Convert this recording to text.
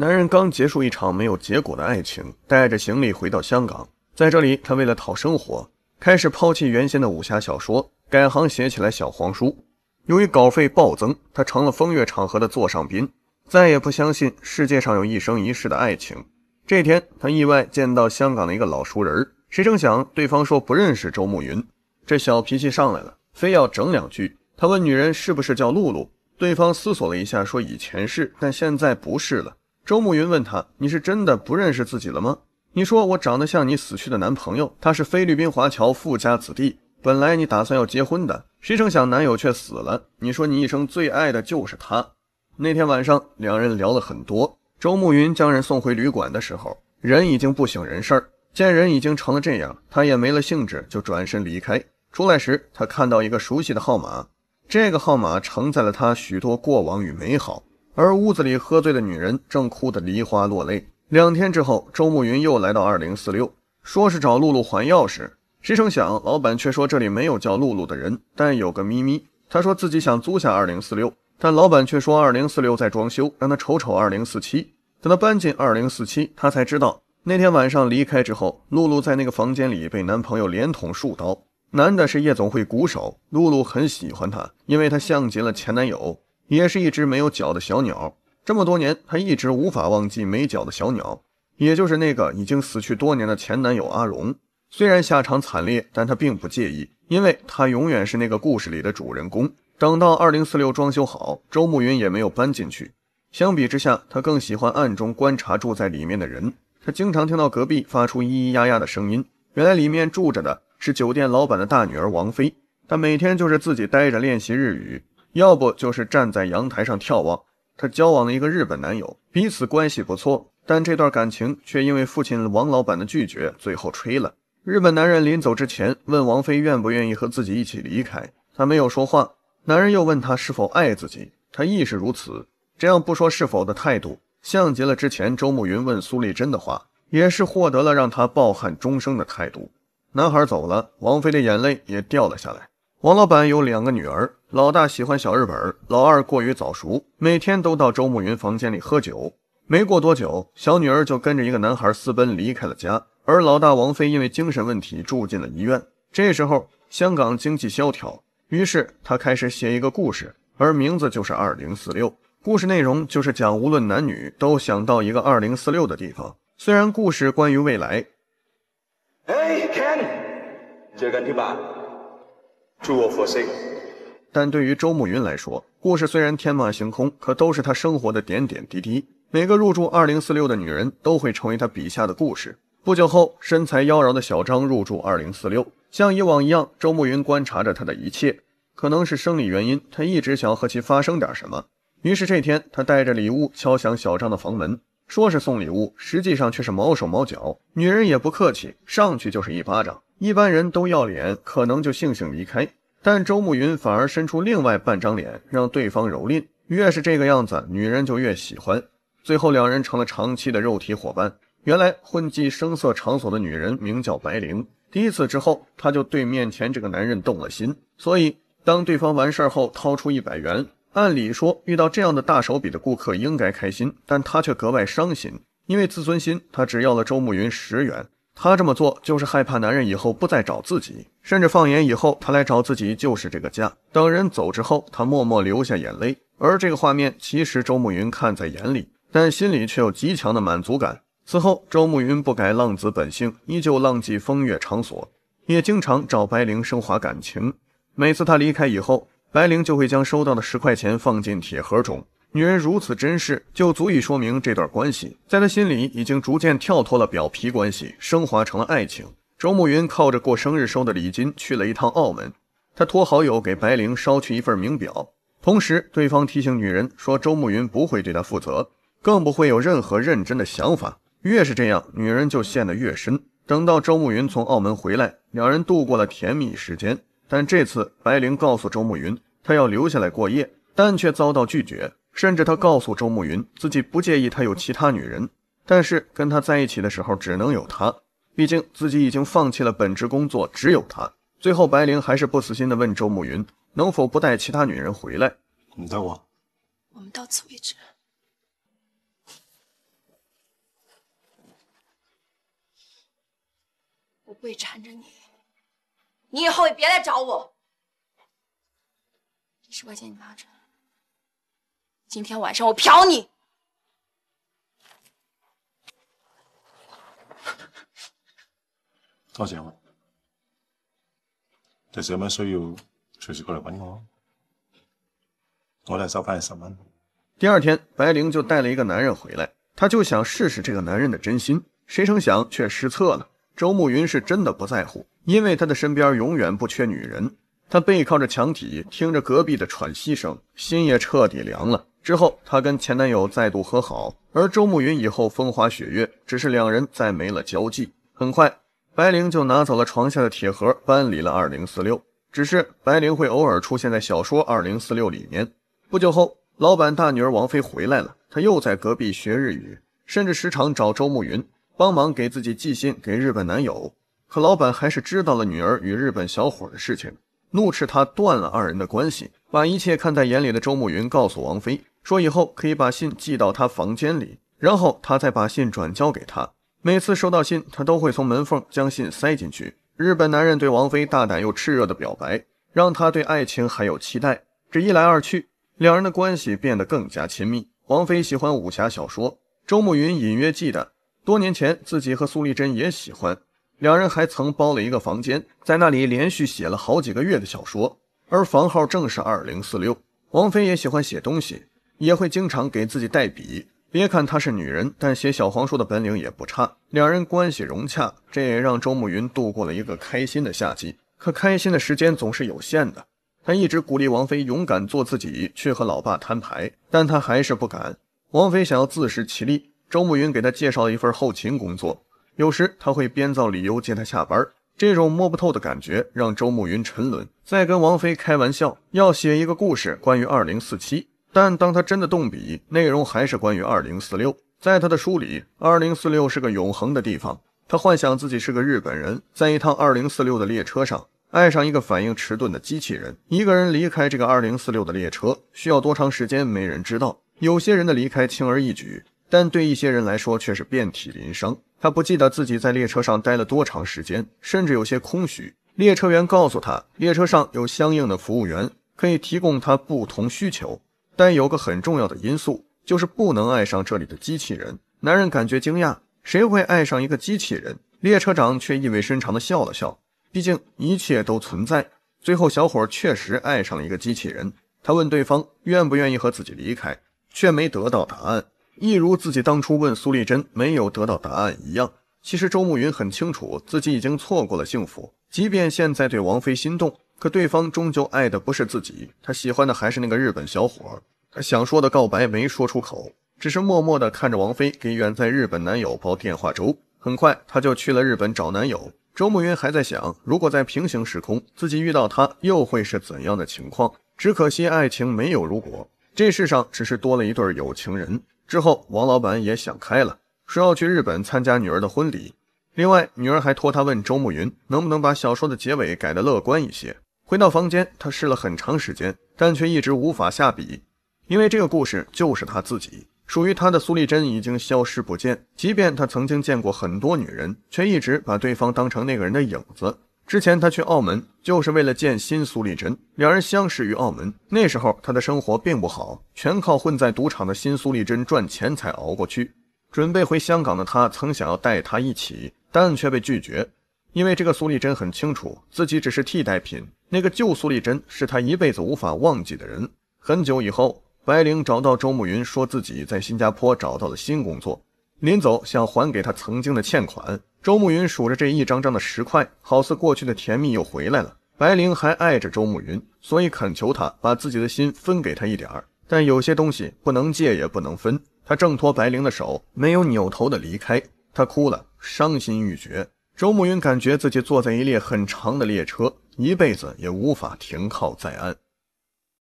男人刚结束一场没有结果的爱情，带着行李回到香港。在这里，他为了讨生活，开始抛弃原先的武侠小说，改行写起来小黄书。由于稿费暴增，他成了风月场合的座上宾，再也不相信世界上有一生一世的爱情。这天，他意外见到香港的一个老熟人，谁成想对方说不认识周慕云。这小脾气上来了，非要整两句。他问女人是不是叫露露，对方思索了一下，说以前是，但现在不是了。周慕云问他：“你是真的不认识自己了吗？”你说：“我长得像你死去的男朋友，他是菲律宾华侨富家子弟，本来你打算要结婚的，谁成想男友却死了。”你说：“你一生最爱的就是他。”那天晚上，两人聊了很多。周慕云将人送回旅馆的时候，人已经不省人事儿。见人已经成了这样，他也没了兴致，就转身离开。出来时，他看到一个熟悉的号码，这个号码承载了他许多过往与美好。而屋子里喝醉的女人正哭得梨花落泪。两天之后，周慕云又来到二零四六，说是找露露还钥匙。谁成想，老板却说这里没有叫露露的人，但有个咪咪。他说自己想租下二零四六，但老板却说二零四六在装修，让他瞅瞅二零四七。等他搬进二零四七，他才知道那天晚上离开之后，露露在那个房间里被男朋友连捅数刀。男的是夜总会鼓手，露露很喜欢他，因为他像极了前男友。也是一只没有脚的小鸟。这么多年，他一直无法忘记没脚的小鸟，也就是那个已经死去多年的前男友阿荣。虽然下场惨烈，但他并不介意，因为他永远是那个故事里的主人公。等到二零四六装修好，周慕云也没有搬进去。相比之下，他更喜欢暗中观察住在里面的人。他经常听到隔壁发出咿咿呀呀的声音。原来里面住着的是酒店老板的大女儿王菲，她每天就是自己待着练习日语。要不就是站在阳台上眺望。她交往了一个日本男友，彼此关系不错，但这段感情却因为父亲王老板的拒绝，最后吹了。日本男人临走之前问王菲愿不愿意和自己一起离开，她没有说话。男人又问她是否爱自己，她亦是如此。这样不说是否的态度，像极了之前周慕云问苏丽珍的话，也是获得了让他抱憾终生的态度。男孩走了，王菲的眼泪也掉了下来。王老板有两个女儿，老大喜欢小日本，老二过于早熟，每天都到周慕云房间里喝酒。没过多久，小女儿就跟着一个男孩私奔离开了家，而老大王菲因为精神问题住进了医院。这时候，香港经济萧条，于是他开始写一个故事，而名字就是《二零四六》。故事内容就是讲无论男女都想到一个二零四六的地方。虽然故事关于未来。哎，Ken，个地方。祝我佛性。但对于周慕云来说，故事虽然天马行空，可都是他生活的点点滴滴。每个入住二零四六的女人，都会成为他笔下的故事。不久后，身材妖娆的小张入住二零四六，像以往一样，周慕云观察着他的一切。可能是生理原因，他一直想要和其发生点什么。于是这天，他带着礼物敲响小张的房门，说是送礼物，实际上却是毛手毛脚。女人也不客气，上去就是一巴掌。一般人都要脸，可能就悻悻离开，但周慕云反而伸出另外半张脸，让对方蹂躏。越是这个样子，女人就越喜欢。最后两人成了长期的肉体伙伴。原来混迹声色场所的女人名叫白灵，第一次之后，她就对面前这个男人动了心。所以当对方完事后掏出一百元，按理说遇到这样的大手笔的顾客应该开心，但她却格外伤心，因为自尊心，她只要了周慕云十元。他这么做就是害怕男人以后不再找自己，甚至放眼以后他来找自己就是这个家。等人走之后，他默默流下眼泪。而这个画面其实周慕云看在眼里，但心里却有极强的满足感。此后，周慕云不改浪子本性，依旧浪迹风月场所，也经常找白灵升华感情。每次他离开以后，白灵就会将收到的十块钱放进铁盒中。女人如此珍视，就足以说明这段关系在她心里已经逐渐跳脱了表皮关系，升华成了爱情。周慕云靠着过生日收的礼金去了一趟澳门，他托好友给白灵捎去一份名表，同时对方提醒女人说：“周慕云不会对她负责，更不会有任何认真的想法。”越是这样，女人就陷得越深。等到周慕云从澳门回来，两人度过了甜蜜时间，但这次白灵告诉周慕云，她要留下来过夜，但却遭到拒绝。甚至他告诉周慕云，自己不介意他有其他女人，但是跟他在一起的时候只能有他。毕竟自己已经放弃了本职工作，只有他。最后，白灵还是不死心的问周慕云，能否不带其他女人回来？你等我。我们到此为止，我不会缠着你，你以后也别来找我。十块钱你拿着。今天晚上我嫖你。放心吧，第什么需要随时过来找我，我再收返你十第二天，白灵就带了一个男人回来，她就想试试这个男人的真心，谁成想却失策了。周慕云是真的不在乎，因为他的身边永远不缺女人。他背靠着墙体，听着隔壁的喘息声，心也彻底凉了。之后，她跟前男友再度和好，而周慕云以后风花雪月，只是两人再没了交际。很快，白灵就拿走了床下的铁盒，搬离了二零四六。只是白灵会偶尔出现在小说《二零四六》里面。不久后，老板大女儿王菲回来了，她又在隔壁学日语，甚至时常找周慕云帮忙给自己寄信给日本男友。可老板还是知道了女儿与日本小伙的事情，怒斥他断了二人的关系。把一切看在眼里的周慕云告诉王菲，说以后可以把信寄到他房间里，然后他再把信转交给他。每次收到信，他都会从门缝将信塞进去。日本男人对王菲大胆又炽热的表白，让他对爱情还有期待。这一来二去，两人的关系变得更加亲密。王菲喜欢武侠小说，周慕云隐约记得，多年前自己和苏丽珍也喜欢，两人还曾包了一个房间，在那里连续写了好几个月的小说。而房号正是二零四六。王菲也喜欢写东西，也会经常给自己代笔。别看她是女人，但写小黄书的本领也不差。两人关系融洽，这也让周慕云度过了一个开心的夏季。可开心的时间总是有限的。他一直鼓励王菲勇敢做自己，去和老爸摊牌，但他还是不敢。王菲想要自食其力，周慕云给她介绍了一份后勤工作，有时他会编造理由接她下班这种摸不透的感觉让周慕云沉沦。在跟王菲开玩笑，要写一个故事关于二零四七，但当他真的动笔，内容还是关于二零四六。在他的书里，二零四六是个永恒的地方。他幻想自己是个日本人，在一趟二零四六的列车上，爱上一个反应迟钝的机器人。一个人离开这个二零四六的列车，需要多长时间？没人知道。有些人的离开轻而易举。但对一些人来说却是遍体鳞伤。他不记得自己在列车上待了多长时间，甚至有些空虚。列车员告诉他，列车上有相应的服务员，可以提供他不同需求。但有个很重要的因素，就是不能爱上这里的机器人。男人感觉惊讶，谁会爱上一个机器人？列车长却意味深长的笑了笑，毕竟一切都存在。最后，小伙确实爱上了一个机器人。他问对方愿不愿意和自己离开，却没得到答案。一如自己当初问苏丽珍没有得到答案一样，其实周慕云很清楚自己已经错过了幸福。即便现在对王菲心动，可对方终究爱的不是自己，她喜欢的还是那个日本小伙。他想说的告白没说出口，只是默默的看着王菲给远在日本男友煲电话粥。很快，他就去了日本找男友。周慕云还在想，如果在平行时空，自己遇到他又会是怎样的情况？只可惜，爱情没有如果。这世上只是多了一对有情人。之后，王老板也想开了，说要去日本参加女儿的婚礼。另外，女儿还托他问周慕云，能不能把小说的结尾改得乐观一些。回到房间，他试了很长时间，但却一直无法下笔，因为这个故事就是他自己，属于他的苏丽珍已经消失不见。即便他曾经见过很多女人，却一直把对方当成那个人的影子。之前他去澳门就是为了见新苏丽珍，两人相识于澳门。那时候他的生活并不好，全靠混在赌场的新苏丽珍赚钱才熬过去。准备回香港的他，曾想要带她一起，但却被拒绝，因为这个苏丽珍很清楚自己只是替代品。那个旧苏丽珍是他一辈子无法忘记的人。很久以后，白灵找到周慕云，说自己在新加坡找到了新工作。临走，想还给他曾经的欠款。周慕云数着这一张张的十块，好似过去的甜蜜又回来了。白灵还爱着周慕云，所以恳求他把自己的心分给他一点儿。但有些东西不能借，也不能分。他挣脱白灵的手，没有扭头的离开。他哭了，伤心欲绝。周慕云感觉自己坐在一列很长的列车，一辈子也无法停靠在岸。